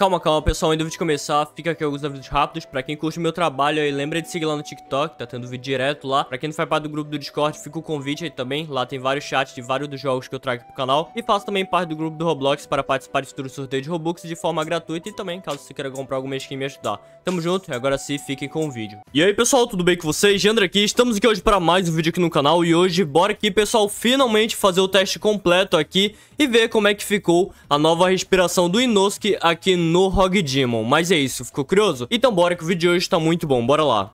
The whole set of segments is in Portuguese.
Calma, calma, pessoal, antes de começar, fica aqui alguns avisos rápidos. Pra quem curte o meu trabalho aí, lembra de seguir lá no TikTok, tá tendo vídeo direto lá. Pra quem não faz parte do grupo do Discord, fica o convite aí também. Lá tem vários chats de vários dos jogos que eu trago pro canal. E faço também parte do grupo do Roblox para participar de futuro sorteio de Robux de forma gratuita e também, caso você queira comprar alguma skin me ajudar. Tamo junto, e agora sim, fiquem com o vídeo. E aí, pessoal, tudo bem com vocês? Jandra aqui, estamos aqui hoje para mais um vídeo aqui no canal. E hoje, bora aqui, pessoal, finalmente fazer o teste completo aqui e ver como é que ficou a nova respiração do Inosuke aqui no no Rog Demon. Mas é isso, ficou curioso? Então bora que o vídeo de hoje tá muito bom, bora lá.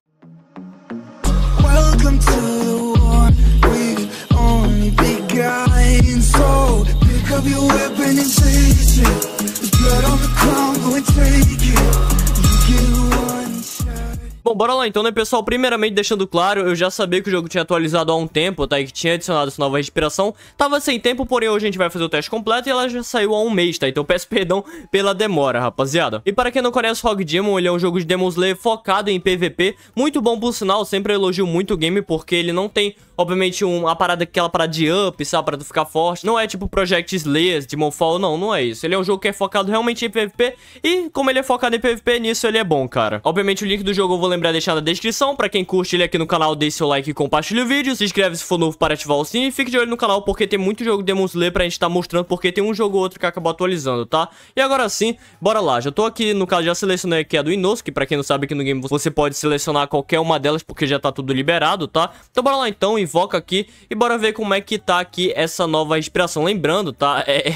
Bom, bora lá então, né, pessoal? Primeiramente, deixando claro, eu já sabia que o jogo tinha atualizado há um tempo, tá? E que tinha adicionado essa nova respiração. Tava sem tempo, porém hoje a gente vai fazer o teste completo e ela já saiu há um mês, tá? Então peço perdão pela demora, rapaziada. E para quem não conhece Rogue Demon, ele é um jogo de Demon Slayer focado em PVP. Muito bom, por sinal, sempre elogio muito o game, porque ele não tem, obviamente, uma parada, aquela parada de up, sabe? Pra tu ficar forte. Não é tipo Project Slayer, Demon Fall, não, não é isso. Ele é um jogo que é focado realmente em PVP e como ele é focado em PVP, nisso ele é bom, cara. Obviamente o link do jogo eu vou lembrar de deixar na descrição. Pra quem curte ele aqui no canal, deixe seu like e compartilhe o vídeo. Se inscreve se for novo para ativar o sininho. E fique de olho no canal porque tem muito jogo de Demon Slayer pra gente estar tá mostrando. Porque tem um jogo ou outro que acabou atualizando, tá? E agora sim, bora lá. Já tô aqui, no caso, já selecionei aqui a do Inosuke. Pra quem não sabe, aqui no game você pode selecionar qualquer uma delas porque já tá tudo liberado, tá? Então bora lá então, invoca aqui e bora ver como é que tá aqui essa nova inspiração. Lembrando, tá? É,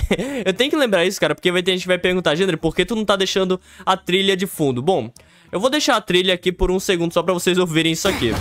eu tenho que lembrar isso, cara, porque vai ter gente que vai perguntar, Gênero, por que tu não tá deixando a trilha de fundo? Bom... Eu vou deixar a trilha aqui por um segundo só pra vocês ouvirem isso aqui.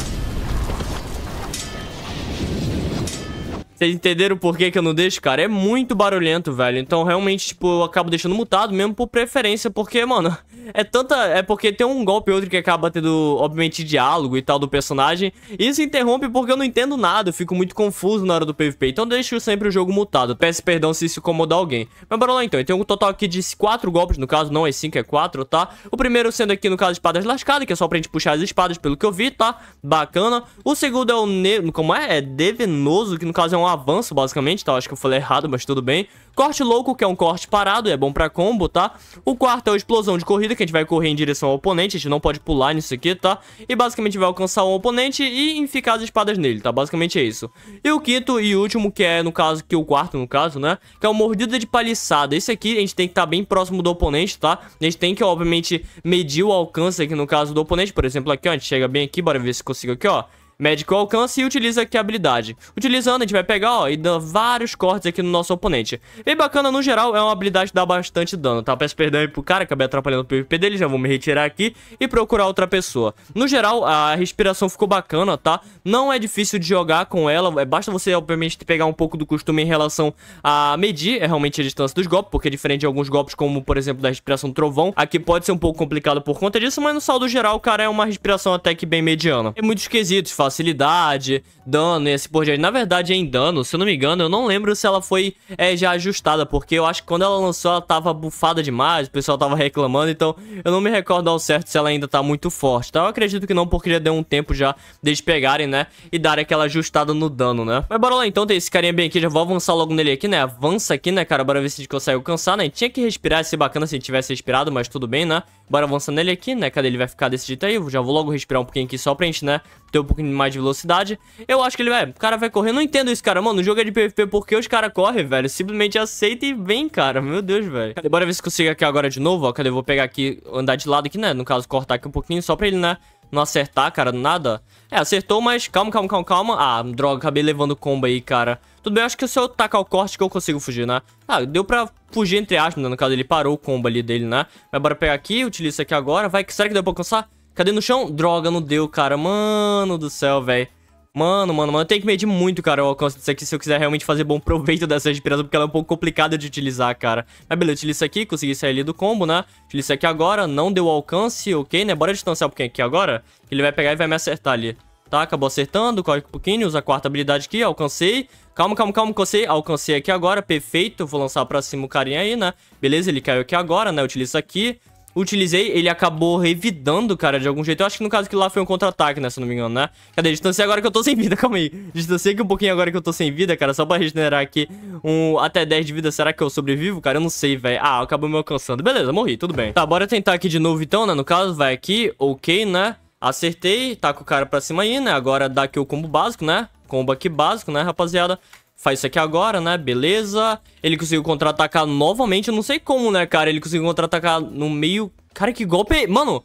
Vocês entenderam por que, que eu não deixo, cara? É muito barulhento, velho. Então, realmente, tipo, eu acabo deixando mutado mesmo por preferência, porque, mano, é tanta... É porque tem um golpe e outro que acaba tendo, obviamente, diálogo e tal do personagem. E isso interrompe porque eu não entendo nada, eu fico muito confuso na hora do PvP. Então, deixo sempre o jogo mutado. Peço perdão se isso incomodar alguém. Mas bora lá, então. Eu tenho um total aqui de 4 golpes, no caso, não é 5, é 4, tá? O primeiro sendo aqui, no caso, espadas lascadas, que é só pra gente puxar as espadas, pelo que eu vi, tá? Bacana. O segundo é o... Ne... Como é? É devenoso, que no caso é um avanço, basicamente, tá? acho que eu falei errado, mas tudo bem. Corte louco, que é um corte parado, é bom pra combo, tá? O quarto é o explosão de corrida, que a gente vai correr em direção ao oponente, a gente não pode pular nisso aqui, tá? E basicamente vai alcançar o oponente e enficar as espadas nele, tá? Basicamente é isso. E o quinto e último, que é, no caso, que o quarto, no caso, né? Que é o mordida de paliçada. Esse aqui a gente tem que estar tá bem próximo do oponente, tá? A gente tem que, obviamente, medir o alcance aqui, no caso, do oponente. Por exemplo, aqui, ó, a gente chega bem aqui, bora ver se consigo aqui, ó médico alcance e utiliza aqui a habilidade. Utilizando, a gente vai pegar, ó, e dar vários cortes aqui no nosso oponente. Bem bacana, no geral, é uma habilidade que dá bastante dano, tá? Peço perdão aí pro cara, acabei atrapalhando o PVP dele, já vou me retirar aqui e procurar outra pessoa. No geral, a respiração ficou bacana, tá? Não é difícil de jogar com ela, é, basta você, obviamente, pegar um pouco do costume em relação a medir, é realmente a distância dos golpes, porque é diferente de alguns golpes, como, por exemplo, da respiração trovão, aqui pode ser um pouco complicado por conta disso, mas no saldo geral, o cara, é uma respiração até que bem mediana. É muito esquisito, faz facilidade, dano e assim por diante. Na verdade, em dano, se eu não me engano, eu não lembro se ela foi é, já ajustada, porque eu acho que quando ela lançou ela tava bufada demais, o pessoal tava reclamando, então eu não me recordo ao certo se ela ainda tá muito forte, tá? Eu acredito que não, porque já deu um tempo já deles pegarem, né, e darem aquela ajustada no dano, né? Mas bora lá então, tem esse carinha bem aqui, já vou avançar logo nele aqui, né? Avança aqui, né, cara? Bora ver se a gente consegue alcançar, né? Tinha que respirar, ia ser bacana se tivesse respirado, mas tudo bem, né? Bora avançando ele aqui, né? Cadê ele vai ficar desse jeito aí? Eu já vou logo respirar um pouquinho aqui só pra gente, né? Ter um pouquinho mais de velocidade. Eu acho que ele vai... O cara vai correr. Eu não entendo isso, cara. Mano, o jogo é de PvP por que os caras correm, velho. Simplesmente aceita e vem, cara. Meu Deus, velho. Cadê? Bora ver se consigo aqui agora de novo, ó. Cadê? Eu vou pegar aqui, andar de lado aqui, né? No caso, cortar aqui um pouquinho só pra ele, né? não acertar, cara, do nada. É, acertou, mas calma, calma, calma, calma. Ah, droga, acabei levando combo aí, cara. Tudo bem, acho que se eu tacar o corte que eu consigo fugir, né? Ah, deu pra fugir entre aspas, né? No caso, ele parou o combo ali dele, né? Mas bora pegar aqui, utiliza aqui agora. Vai, será que deu pra alcançar? Cadê no chão? Droga, não deu, cara. Mano do céu, velho. Mano, mano, mano, eu tenho que medir muito, cara, o alcance disso aqui se eu quiser realmente fazer bom proveito dessa de porque ela é um pouco complicada de utilizar, cara. Mas beleza, eu utilizo isso aqui, consegui sair ali do combo, né? Utilizo isso aqui agora, não deu alcance, ok, né? Bora distanciar um pouquinho aqui agora, que ele vai pegar e vai me acertar ali. Tá, acabou acertando, corre um pouquinho, usa a quarta habilidade aqui, alcancei. Calma, calma, calma, alcancei, alcancei aqui agora, perfeito. Vou lançar pra cima o carinha aí, né? Beleza, ele caiu aqui agora, né? Utiliza aqui utilizei, ele acabou revidando, cara, de algum jeito. Eu acho que no caso que lá foi um contra-ataque, né, se não me engano, né? Cadê? Distanciei agora que eu tô sem vida, calma aí. Distanciei aqui um pouquinho agora que eu tô sem vida, cara, só pra regenerar aqui um até 10 de vida. Será que eu sobrevivo, cara? Eu não sei, velho. Ah, acabou me alcançando. Beleza, morri, tudo bem. Tá, bora tentar aqui de novo então, né, no caso, vai aqui, ok, né? Acertei, taca tá o cara pra cima aí, né? Agora dá aqui o combo básico, né? Combo aqui básico, né, rapaziada? Faz isso aqui agora, né? Beleza. Ele conseguiu contra-atacar novamente. Eu não sei como, né, cara? Ele conseguiu contra-atacar no meio... Cara, que golpe... Mano,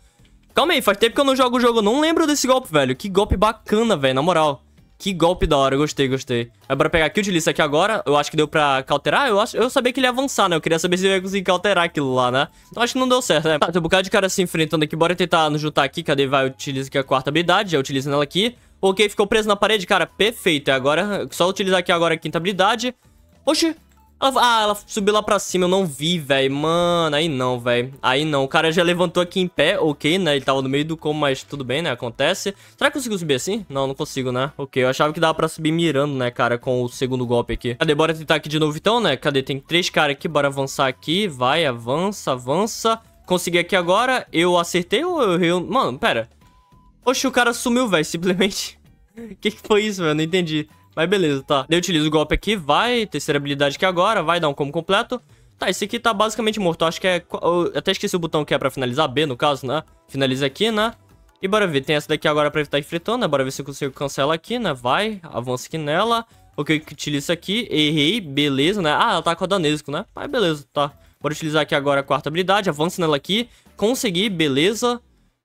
calma aí. Faz tempo que eu não jogo o jogo. Eu não lembro desse golpe, velho. Que golpe bacana, velho. Na moral. Que golpe da hora, gostei, gostei. É pra pegar aqui de lista aqui agora. Eu acho que deu pra cauterar. Eu, acho, eu sabia que ele ia avançar, né? Eu queria saber se ele ia conseguir cauterar aquilo lá, né? Então acho que não deu certo, né? Tá, tem um bocado de cara se enfrentando aqui. Bora tentar nos juntar aqui. Cadê? Vai, utiliza aqui a quarta habilidade. Já utiliza nela aqui. Ok, ficou preso na parede, cara. Perfeito. Agora, só utilizar aqui agora a quinta habilidade. Oxi. Ela, ah, ela subiu lá pra cima, eu não vi, velho. Mano, aí não, velho. Aí não. O cara já levantou aqui em pé, ok, né? Ele tava no meio do como, mas tudo bem, né? Acontece. Será que eu consigo subir assim? Não, não consigo, né? Ok, eu achava que dava pra subir mirando, né, cara, com o segundo golpe aqui. Cadê? Bora tentar aqui de novo então, né? Cadê? Tem três caras aqui, bora avançar aqui. Vai, avança, avança. Consegui aqui agora. Eu acertei ou eu Mano, pera. Oxe, o cara sumiu, velho, simplesmente. que que foi isso, velho? Não entendi. Mas beleza, tá. Eu utilizo o golpe aqui, vai, terceira habilidade aqui é agora, vai dar um combo completo. Tá, esse aqui tá basicamente morto, acho que é... Eu até esqueci o botão que é pra finalizar, B no caso, né? Finaliza aqui, né? E bora ver, tem essa daqui agora pra evitar enfrentando, né? Bora ver se eu consigo cancelar aqui, né? Vai, avança aqui nela. Ok, utilizo isso aqui, errei, beleza, né? Ah, ela tá com a Danesco, né? Mas beleza, tá. Bora utilizar aqui agora a quarta habilidade, avança nela aqui. Consegui, beleza.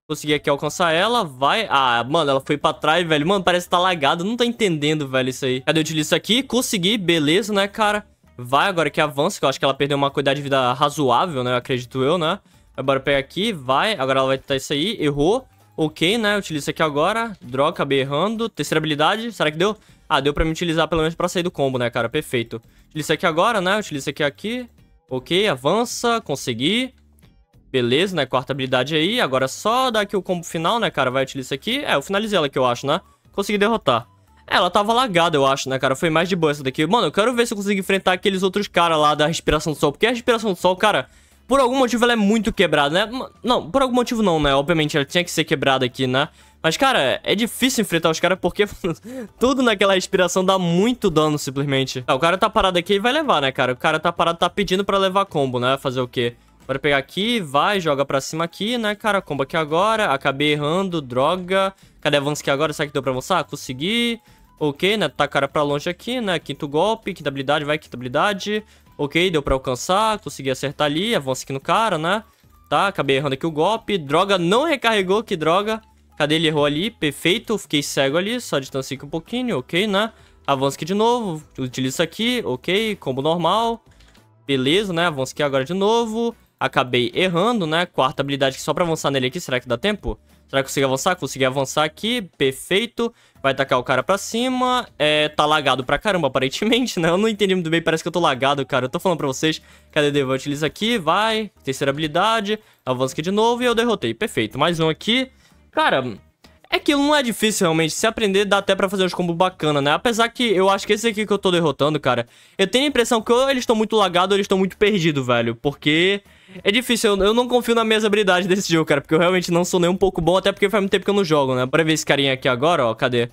Consegui aqui alcançar ela, vai... Ah, mano, ela foi pra trás, velho. Mano, parece que tá lagado, não tá entendendo, velho, isso aí. Cadê? Eu utilizo isso aqui, consegui, beleza, né, cara? Vai agora que avança, que eu acho que ela perdeu uma qualidade de vida razoável, né, acredito eu, né? Agora pega aqui, vai, agora ela vai tentar isso aí, errou. Ok, né, eu utilizo isso aqui agora. droga acabei errando. Terceira habilidade, será que deu? Ah, deu pra me utilizar pelo menos pra sair do combo, né, cara? Perfeito. Utilizo isso aqui agora, né, utilizo isso aqui aqui. Ok, avança, consegui. Beleza, né? Quarta habilidade aí. Agora só dar aqui o combo final, né, cara? Vai utilizar isso aqui. É, eu finalizei ela aqui, eu acho, né? Consegui derrotar. É, ela tava lagada, eu acho, né, cara? Foi mais de boa essa daqui. Mano, eu quero ver se eu consigo enfrentar aqueles outros caras lá da respiração do sol. Porque a respiração do sol, cara, por algum motivo ela é muito quebrada, né? Não, por algum motivo não, né? Obviamente ela tinha que ser quebrada aqui, né? Mas, cara, é difícil enfrentar os caras porque tudo naquela respiração dá muito dano, simplesmente. É, o cara tá parado aqui e vai levar, né, cara? O cara tá parado, tá pedindo pra levar combo, né? Fazer o quê? Bora pegar aqui, vai, joga pra cima aqui, né, cara? Comba aqui agora, acabei errando, droga. Cadê avanço aqui agora? Será que deu pra avançar? Consegui. Ok, né? Tá cara pra longe aqui, né? Quinto golpe, quinta habilidade, vai, quinta habilidade. Ok, deu pra alcançar, consegui acertar ali, avança aqui no cara, né? Tá, acabei errando aqui o golpe. Droga, não recarregou, que droga. Cadê ele? Errou ali, perfeito. Fiquei cego ali, só distancia aqui um pouquinho, ok, né? Avança aqui de novo, utiliza aqui, ok, combo normal. Beleza, né? Avança aqui agora de novo acabei errando, né? Quarta habilidade só pra avançar nele aqui, será que dá tempo? Será que consigo avançar? Consegui avançar aqui, perfeito. Vai tacar o cara pra cima. É, tá lagado pra caramba, aparentemente, né? Eu não entendi muito bem, parece que eu tô lagado, cara. Eu tô falando pra vocês. Cadê Devo? Utiliza aqui, vai. Terceira habilidade. Avança aqui de novo e eu derrotei. Perfeito. Mais um aqui. Cara, é que não é difícil, realmente. Se aprender, dá até pra fazer uns combos bacana, né? Apesar que eu acho que esse aqui que eu tô derrotando, cara... Eu tenho a impressão que ou eles estão muito lagados ou eles estão muito perdidos, velho. Porque... É difícil, eu, eu não confio nas minhas habilidades desse jogo, cara. Porque eu realmente não sou nem um pouco bom, até porque faz muito tempo que eu não jogo, né? Bora ver esse carinha aqui agora, ó. Cadê?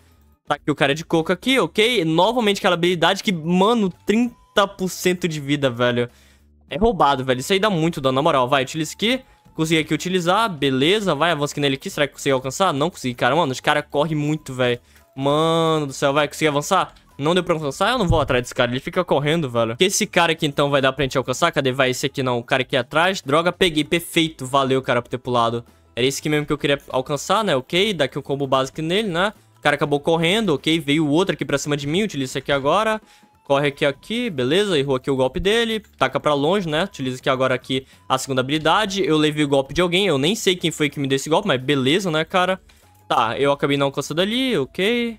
Tá aqui o cara de coco aqui, ok? Novamente aquela habilidade que, mano, 30% de vida, velho. É roubado, velho. Isso aí dá muito dano, na moral. Vai, utiliza isso aqui. Consegui aqui utilizar, beleza. Vai, avança nele aqui. Será que consegui alcançar? Não consegui, cara. Mano, os caras correm muito, velho. Mano do céu, vai, consegui avançar? Não deu pra alcançar, eu não vou atrás desse cara, ele fica correndo, velho. Esse cara aqui, então, vai dar pra gente alcançar? Cadê? Vai esse aqui, não. O cara aqui atrás. Droga, peguei, perfeito. Valeu, cara, por ter pulado. Era esse aqui mesmo que eu queria alcançar, né? Ok, daqui o um combo básico nele, né? O cara acabou correndo, ok? Veio o outro aqui pra cima de mim, utiliza isso aqui agora. Corre aqui, aqui, beleza, errou aqui o golpe dele, taca pra longe, né, utiliza aqui agora aqui a segunda habilidade, eu levei o golpe de alguém, eu nem sei quem foi que me deu esse golpe, mas beleza, né, cara. Tá, eu acabei não alcançando ali, ok.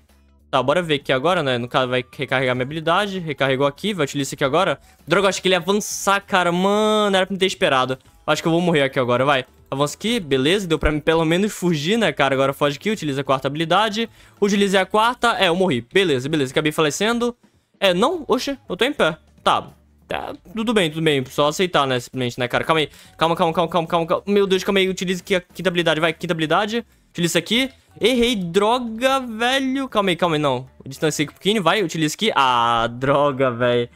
Tá, bora ver aqui agora, né, no caso vai recarregar minha habilidade, recarregou aqui, vai utilizar aqui agora. Droga, acho que ele ia avançar, cara, mano, era pra me ter esperado. Acho que eu vou morrer aqui agora, vai. Avança aqui, beleza, deu pra mim pelo menos fugir, né, cara? Agora foge aqui, utiliza a quarta habilidade. Utilizei a quarta, é, eu morri. Beleza, beleza, acabei falecendo. É, não? Oxe, eu tô em pé. Tá. Tá, tudo bem, tudo bem. Só aceitar, né? Simplesmente, né, cara? Calma aí. Calma, calma, calma, calma, calma. Meu Deus, calma aí. Utilize aqui a quinta habilidade. Vai, quinta habilidade. Utilize isso aqui. Errei, droga, velho. Calma aí, calma aí, não. Distanciei aqui um pouquinho, vai, utilize aqui. Ah, droga, velho.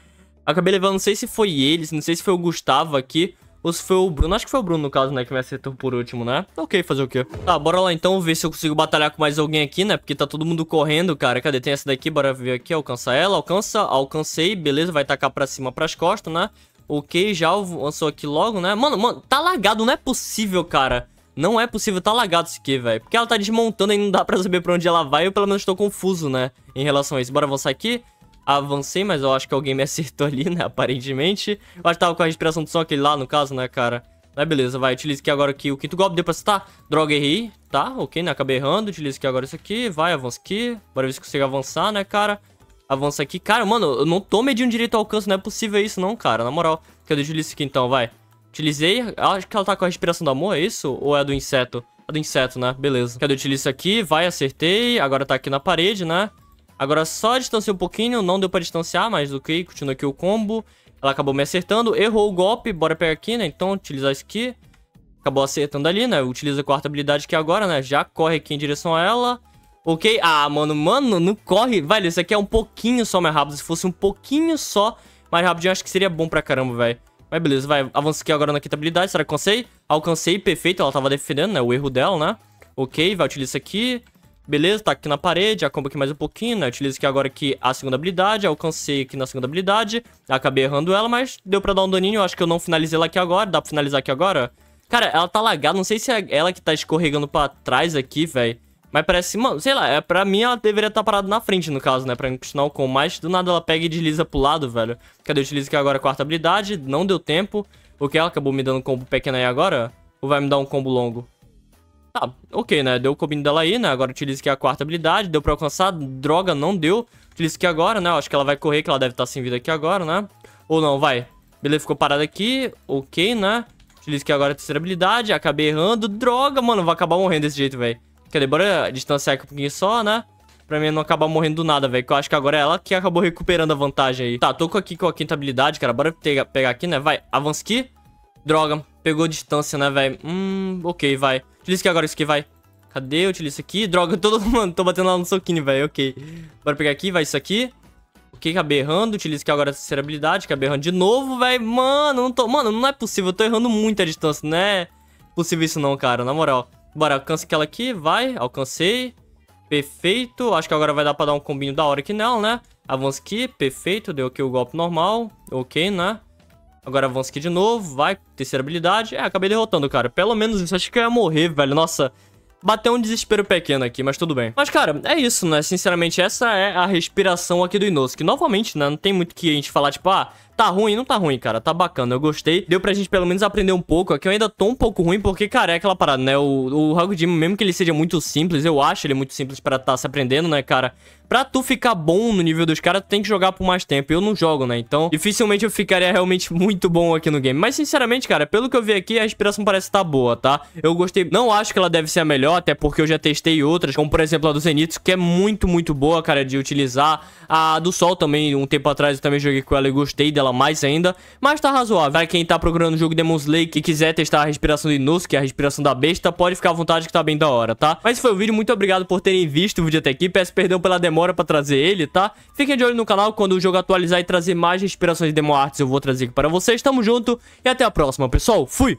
Acabei levando, não sei se foi eles, não sei se foi o Gustavo aqui. Ou se foi o Bruno. Acho que foi o Bruno, no caso, né? Que me acertou por último, né? Ok, fazer o quê? Tá, bora lá então ver se eu consigo batalhar com mais alguém aqui, né? Porque tá todo mundo correndo, cara. Cadê? Tem essa daqui, bora ver aqui. alcança ela. Alcança, alcancei. Beleza, vai tacar pra cima, pras costas, né? Ok, já lançou aqui logo, né? Mano, mano, tá lagado. Não é possível, cara. Não é possível, tá lagado isso aqui, velho. Porque ela tá desmontando e não dá pra saber pra onde ela vai. Eu, pelo menos, tô confuso, né? Em relação a isso. Bora avançar aqui avancei, mas eu acho que alguém me acertou ali, né? Aparentemente. Eu acho que tava com a respiração do som, aquele lá, no caso, né, cara? Mas beleza, vai, utilize aqui agora aqui o quinto golpe, deu pra acertar? Droga, errei, tá? Ok, né, acabei errando, utilize aqui agora isso aqui, vai, avança aqui, bora ver se consigo avançar, né, cara? Avança aqui, cara, mano, eu não tô medindo direito o alcance, não é possível isso não, cara, na moral. Cadê, utiliza isso aqui então, vai. Utilizei, ah, acho que ela tá com a respiração do amor, é isso? Ou é do inseto? É do inseto, né, beleza. Cadê, utiliza isso aqui, vai, acertei, agora tá aqui na parede, né? Agora só distanciei um pouquinho, não deu pra distanciar, mas ok, continua aqui o combo. Ela acabou me acertando, errou o golpe, bora pegar aqui, né? Então, utilizar isso aqui. Acabou acertando ali, né? Utiliza a quarta habilidade aqui agora, né? Já corre aqui em direção a ela. Ok? Ah, mano, mano, não corre. Velho, isso aqui é um pouquinho só mais rápido. Se fosse um pouquinho só mais rápido eu acho que seria bom pra caramba, velho. Mas beleza, vai. Avança aqui agora na quinta habilidade. Será que alcancei? Alcancei, perfeito. Ela tava defendendo, né? O erro dela, né? Ok, vai utilizar isso aqui. Beleza, tá aqui na parede, acombo aqui mais um pouquinho, né? Utilizo aqui agora aqui a segunda habilidade, alcancei aqui na segunda habilidade, acabei errando ela, mas deu pra dar um daninho, eu acho que eu não finalizei ela aqui agora, dá pra finalizar aqui agora? Cara, ela tá lagada, não sei se é ela que tá escorregando pra trás aqui, velho. Mas parece, mano, sei lá, é, pra mim ela deveria estar tá parada na frente, no caso, né? Pra continuar o com mais, do nada ela pega e desliza pro lado, velho. Cadê? Eu utilizo aqui agora a quarta habilidade, não deu tempo. O que ela acabou me dando combo pequeno aí agora? Ou vai me dar um combo longo? Tá, ok, né? Deu o combinho dela aí, né? Agora utiliza aqui é a quarta habilidade. Deu pra alcançar. Droga, não deu. Utiliza aqui agora, né? Eu acho que ela vai correr, que ela deve estar tá sem vida aqui agora, né? Ou não, vai. Beleza, ficou parada aqui. Ok, né? Utiliza aqui agora é a terceira habilidade. Acabei errando. Droga, mano. Vou acabar morrendo desse jeito, velho. Cadê? Bora distanciar aqui um pouquinho só, né? Pra mim não acabar morrendo do nada, velho. Que eu acho que agora é ela que acabou recuperando a vantagem aí. Tá, tô aqui com a quinta habilidade, cara. Bora pegar aqui, né? Vai, avança aqui. Droga, pegou distância, né, velho? Hum, ok, vai. Utiliza aqui agora, isso aqui, vai. Cadê? Utiliza aqui. Droga, todo mundo. Tô batendo lá no soquinho, velho. Ok. Bora pegar aqui, vai isso aqui. Ok, acabei errando. Utiliza aqui agora a terceira habilidade. Acabei errando de novo, velho. Mano, não tô... Mano, não é possível. Eu tô errando muito a distância. Não é possível isso não, cara. Na moral. Bora, alcança aquela aqui. Vai. Alcancei. Perfeito. Acho que agora vai dar pra dar um combinho da hora aqui nela, né? Avança aqui. Perfeito. Deu aqui o golpe normal. Ok, né? Agora avança aqui de novo, vai, terceira habilidade. É, acabei derrotando, cara. Pelo menos isso, acho que eu ia morrer, velho. Nossa, bateu um desespero pequeno aqui, mas tudo bem. Mas, cara, é isso, né? Sinceramente, essa é a respiração aqui do Inosuke. Novamente, né? Não tem muito que a gente falar, tipo, ah, tá ruim, não tá ruim, cara. Tá bacana, eu gostei. Deu pra gente pelo menos aprender um pouco. Aqui eu ainda tô um pouco ruim, porque, cara, é aquela parada, né? O, o Hakujima, mesmo que ele seja muito simples, eu acho ele muito simples pra tá se aprendendo, né, cara? Pra tu ficar bom no nível dos caras, tu tem que jogar por mais tempo. Eu não jogo, né? Então, dificilmente eu ficaria realmente muito bom aqui no game. Mas, sinceramente, cara, pelo que eu vi aqui, a inspiração parece estar tá boa, tá? Eu gostei. Não acho que ela deve ser a melhor melhor, até porque eu já testei outras, como por exemplo a do Zenith, que é muito, muito boa, cara, de utilizar. A do Sol também, um tempo atrás eu também joguei com ela e gostei dela mais ainda, mas tá razoável. Pra quem tá procurando o jogo Demon Slayer e quiser testar a respiração do Inus que é a respiração da besta, pode ficar à vontade que tá bem da hora, tá? Mas foi o vídeo, muito obrigado por terem visto o vídeo até aqui, peço perdão pela demora pra trazer ele, tá? Fiquem de olho no canal, quando o jogo atualizar e trazer mais respirações de Demon Arts eu vou trazer aqui para vocês. Tamo junto e até a próxima, pessoal. Fui!